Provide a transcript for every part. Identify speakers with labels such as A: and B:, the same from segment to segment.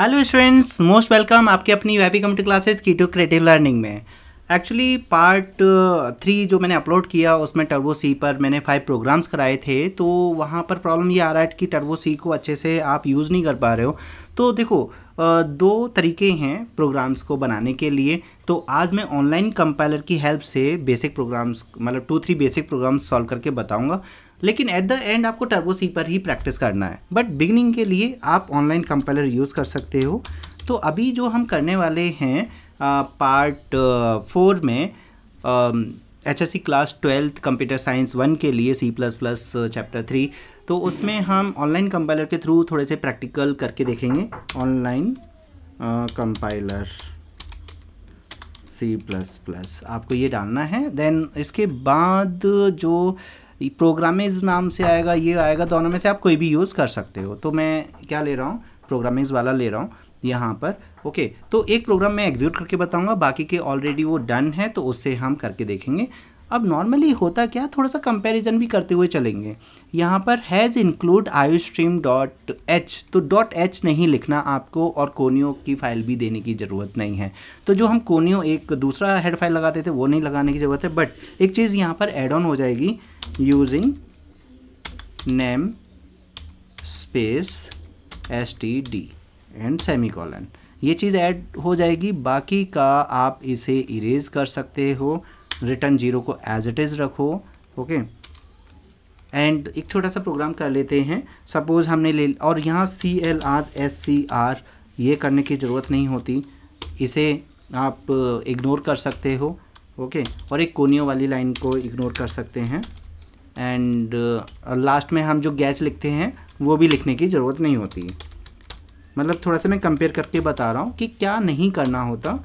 A: Hello students most welcome आपके अपनी वेबी कम क्लासेस की टू क्रिएटिव लर्निंग में एक्चुअली पार्ट थ्री जो मैंने अपलोड किया उसमें टर्बो सी पर मैंने फाइव प्रोग्राम्स कराए थे तो वहाँ पर प्रॉब्लम ये आ रहा है कि टर्बो सी को अच्छे से आप यूज़ नहीं कर पा रहे हो तो देखो uh, दो तरीके हैं प्रोग्राम्स को बनाने के लिए तो आज मैं ऑनलाइन कंपाइलर की हेल्प से बेसिक प्रोग्राम्स मतलब two three basic programs solve करके बताऊँगा लेकिन एट द एंड आपको टर्बो सी पर ही प्रैक्टिस करना है बट बिगिनिंग के लिए आप ऑनलाइन कंपाइलर यूज़ कर सकते हो तो अभी जो हम करने वाले हैं पार्ट फोर में H S C class twelfth computer science one के लिए C plus plus chapter three तो उसमें हम ऑनलाइन कंपाइलर के थ्रू थोड़े से प्रैक्टिकल करके देखेंगे online compiler C plus plus आपको ये डालना है देन इसके बाद जो प्रोग्रामिज नाम से आएगा ये आएगा दोनों में से आप कोई भी यूज़ कर सकते हो तो मैं क्या ले रहा हूँ प्रोग्रामिज वाला ले रहा हूँ यहाँ पर ओके तो एक प्रोग्राम मैं एग्जीक्यूट करके बताऊँगा बाकी के ऑलरेडी वो डन है तो उससे हम करके देखेंगे अब नॉर्मली होता क्या थोड़ा सा कंपैरिजन भी करते हुए चलेंगे यहाँ पर hash include iostream dot H तो डॉट एच नहीं लिखना आपको और कोनियो की फ़ाइल भी देने की ज़रूरत नहीं है तो जो हम कोनियो एक दूसरा हेड फाइल लगाते थे वो नहीं लगाने की ज़रूरत है बट एक चीज़ यहाँ पर एड ऑन हो जाएगी using namespace S T D and semicolon ये चीज़ ऐड हो जाएगी बाकी का आप इसे इरेज कर सकते हो रिटर्न जीरो को एज इट इज़ रखो ओके एंड एक छोटा सा प्रोग्राम कर लेते हैं सपोज़ हमने ले और यहाँ C L R S C R ये करने की ज़रूरत नहीं होती इसे आप इग्नोर कर सकते हो ओके okay? और एक कोनियों वाली लाइन को इग्नोर कर सकते हैं एंड लास्ट uh, में हम जो गैच लिखते हैं वो भी लिखने की ज़रूरत नहीं होती मतलब थोड़ा सा मैं कंपेयर करके बता रहा हूँ कि क्या नहीं करना होता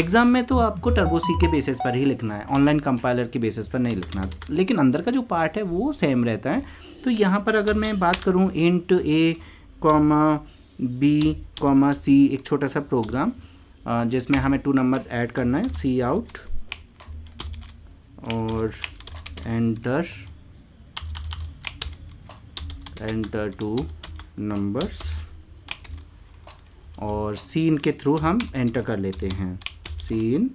A: एग्ज़ाम में तो आपको टर्बोसी के बेसिस पर ही लिखना है ऑनलाइन कंपाइलर के बेसिस पर नहीं लिखना लेकिन अंदर का जो पार्ट है वो सेम रहता है तो यहाँ पर अगर मैं बात करूँ int A comma B comma C एक छोटा सा प्रोग्राम जिसमें हमें टू नंबर ऐड करना है सी आउट और एंटर एंटर टू नंबर्स और सी के थ्रू हम एंटर कर लेते हैं C in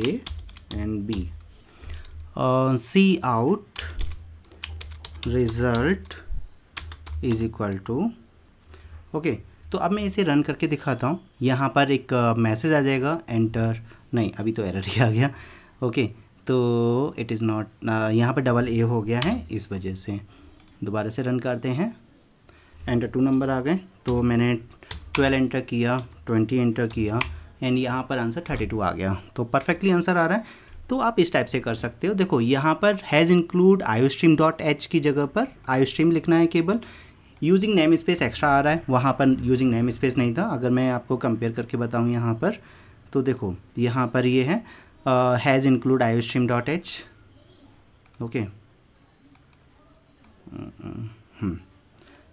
A: A and B. Uh, C out result is equal to okay. तो अब मैं इसे रन करके दिखाता हूँ यहाँ पर एक मैसेज uh, आ जाएगा एंटर नहीं अभी तो एरर ही आ गया ओके okay, तो इट इज़ नॉट यहाँ पर डबल ए हो गया है इस वजह से दोबारा से रन करते हैं एंटर टू नंबर आ गए तो मैंने ट्वेल्व एंटर किया ट्वेंटी एंटर किया एंड यहाँ पर आंसर थर्टी टू आ गया तो परफेक्टली आंसर आ रहा है तो आप इस टाइप से कर सकते हो देखो यहाँ पर hash include iostream dot H की जगह पर आयो स्ट्रीम लिखना है केवल यूजिंग नेम स्पेस एक्स्ट्रा आ रहा है वहाँ पर यूजिंग नेम स्पेस नहीं था अगर मैं आपको कंपेयर करके बताऊँ यहाँ पर तो देखो यहाँ पर ये है hash include iostream dot H okay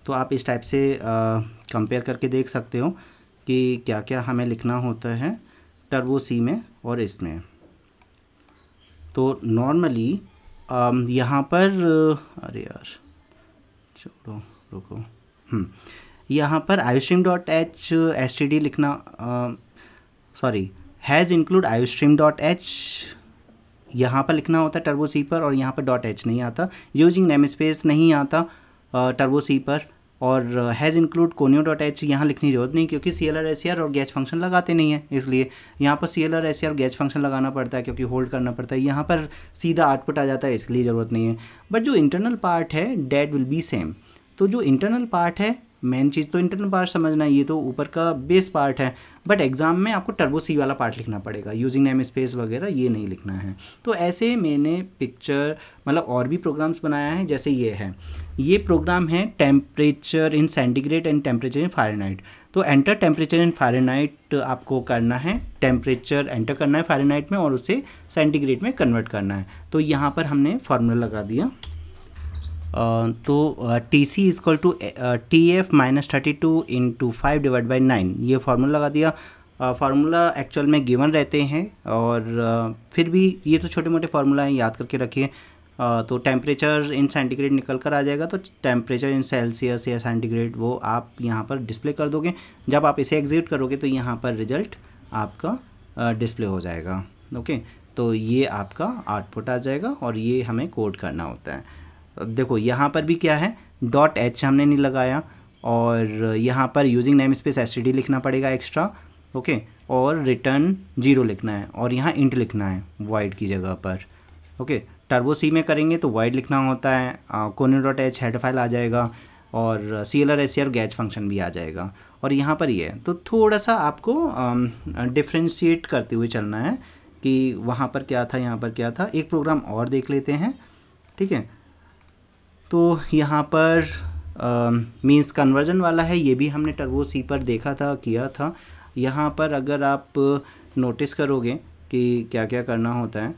A: तो आप इस टाइप से कंपेयर करके देख सकते हो कि क्या क्या हमें लिखना होता है टर्बो सी में और इसमें तो नॉर्मली यहाँ पर अरे यार छोड़ो रुको हम्म, यहाँ पर iostream dot H S T D लिखना sorry hash include iostream dot H यहाँ पर लिखना होता है टर्बो सी पर और यहाँ पर डॉट एच नहीं आता यूजिंग नेम स्पेस नहीं आता टर्बो सी पर और hash include conio dot H यहाँ लिखने की जरूरत नहीं क्योंकि C L R S C R और गैच फंक्शन लगाते नहीं है इसलिए यहाँ पर C L R S C R getch function लगाना पड़ता है क्योंकि होल्ड करना पड़ता है यहाँ पर सीधा आउटपुट आ जाता है इसलिए ज़रूरत नहीं है बट जो इंटरनल पार्ट है डेट विल बी सेम तो जो इंटरनल पार्ट है मेन चीज़ तो इंटरनल पार्ट समझना ये तो ऊपर का बेस पार्ट है बट एग्ज़ाम में आपको टर्बो सी वाला पार्ट लिखना पड़ेगा यूजिंग नेम स्पेस वगैरह ये नहीं लिखना है तो ऐसे मैंने पिक्चर मतलब और भी प्रोग्राम्स बनाया है जैसे ये है ये प्रोग्राम है temperature in centigrade and temperature in Fahrenheit तो एंटर टेम्परेचर इन फारेनहाइट आपको करना है टेम्परेचर एंटर करना है फारेनहाइट में और उसे सेंटीग्रेड में कन्वर्ट करना है तो यहाँ पर हमने फार्मूला लगा दिया तो T C is to T F minus thirty two into five divide by nine ये फार्मूला लगा दिया फार्मूला एक्चुअल में गिवन रहते हैं और फिर भी ये तो छोटे मोटे फार्मूला हैं याद करके रखिए तो टेम्परेचर इन सेंटीग्रेड निकल कर आ जाएगा तो टेम्परेचर इन सेल्सियस या सेंटीग्रेड वो आप यहाँ पर डिस्प्ले कर दोगे जब आप इसे एग्जीक्यूट करोगे तो यहाँ पर रिजल्ट आपका डिस्प्ले हो जाएगा ओके तो ये आपका आउटपुट आ जाएगा और ये हमें कोड करना होता है देखो यहाँ पर भी क्या है डॉट एच हमने नहीं लगाया और यहाँ पर यूजिंग नेम स्पेस एस लिखना पड़ेगा एक्स्ट्रा ओके और रिटर्न जीरो लिखना है और यहाँ इंट लिखना है वाइड की जगह पर ओके टर्बो सी में करेंगे तो वाइड लिखना होता है conio dot H head file आ जाएगा और C L R S C R getch function भी आ जाएगा और यहाँ पर ये यह है तो थोड़ा सा आपको डिफ्रेंशिएट करते हुए चलना है कि वहाँ पर क्या था यहाँ पर क्या था एक प्रोग्राम और देख लेते हैं ठीक है तो यहाँ पर मीन्स कन्वर्जन वाला है ये भी हमने टर्बो सी पर देखा था किया था यहाँ पर अगर आप नोटिस करोगे कि क्या क्या करना होता है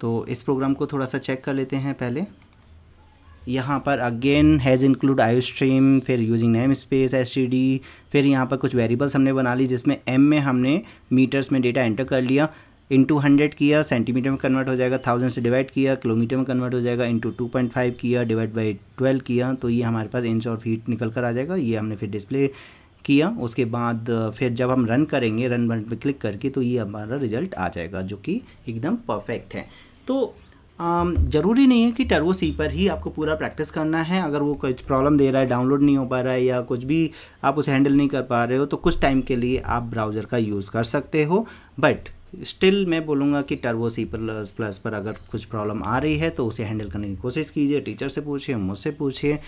A: तो इस प्रोग्राम को थोड़ा सा चेक कर लेते हैं पहले यहाँ पर again hash include iostream फिर यूजिंग नेम स्पेस एस फिर यहाँ पर कुछ वेरिएबल्स हमने बना ली जिसमें एम में हमने मीटर्स में डेटा एंटर कर लिया इंटू हंड्रेड किया सेंटीमीटर में कन्वर्ट हो जाएगा थाउजेंड से डिवाइड किया किलोमीटर में कन्वर्ट हो जाएगा इंटू टू पॉइंट फाइव किया डिवाइड बाई ट्वेल्व किया तो ये हमारे पास इंच और फीट निकल कर आ जाएगा ये हमने फिर डिस्प्ले किया उसके बाद फिर जब हम रन करेंगे रन बटन पर क्लिक करके तो ये हमारा रिजल्ट आ जाएगा जो कि एकदम परफेक्ट है तो ज़रूरी नहीं है कि टर्वो सी पर ही आपको पूरा प्रैक्टिस करना है अगर वो कुछ प्रॉब्लम दे रहा है डाउनलोड नहीं हो पा रहा है या कुछ भी आप उसे हैंडल नहीं कर पा रहे हो तो कुछ टाइम के लिए आप ब्राउज़र का यूज़ कर सकते हो बट स्टिल मैं बोलूँगा कि टर्बो सी प्लस प्लस पर अगर कुछ प्रॉब्लम आ रही है तो उसे हैंडल करने की कोशिश कीजिए टीचर से पूछिए मुझसे पूछिए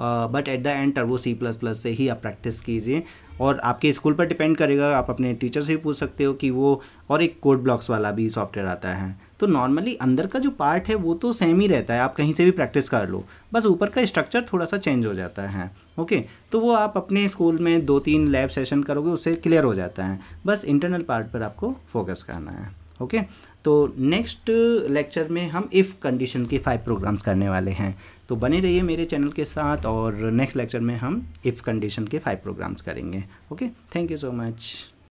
A: but at the end Turbo C plus plus से ही आप प्रैक्टिस कीजिए और आपके स्कूल पर डिपेंड करेगा आप अपने टीचर से भी पूछ सकते हो कि वो और एक कोड ब्लॉक्स वाला भी सॉफ्टवेयर आता है तो नॉर्मली अंदर का जो पार्ट है वो तो सेम ही रहता है आप कहीं से भी प्रैक्टिस कर लो बस ऊपर का स्ट्रक्चर थोड़ा सा चेंज हो जाता है ओके तो वो आप अपने स्कूल में दो तीन लैब सेशन करोगे उससे क्लियर हो जाता है बस इंटरनल पार्ट पर आपको फोकस करना है ओके तो नेक्स्ट लेक्चर में हम इफ़ कंडीशन के फाइव प्रोग्राम्स करने वाले हैं तो बने रहिए मेरे चैनल के साथ और नेक्स्ट लेक्चर में हम इफ़ कंडीशन के फाइव प्रोग्राम्स करेंगे okay thank you so much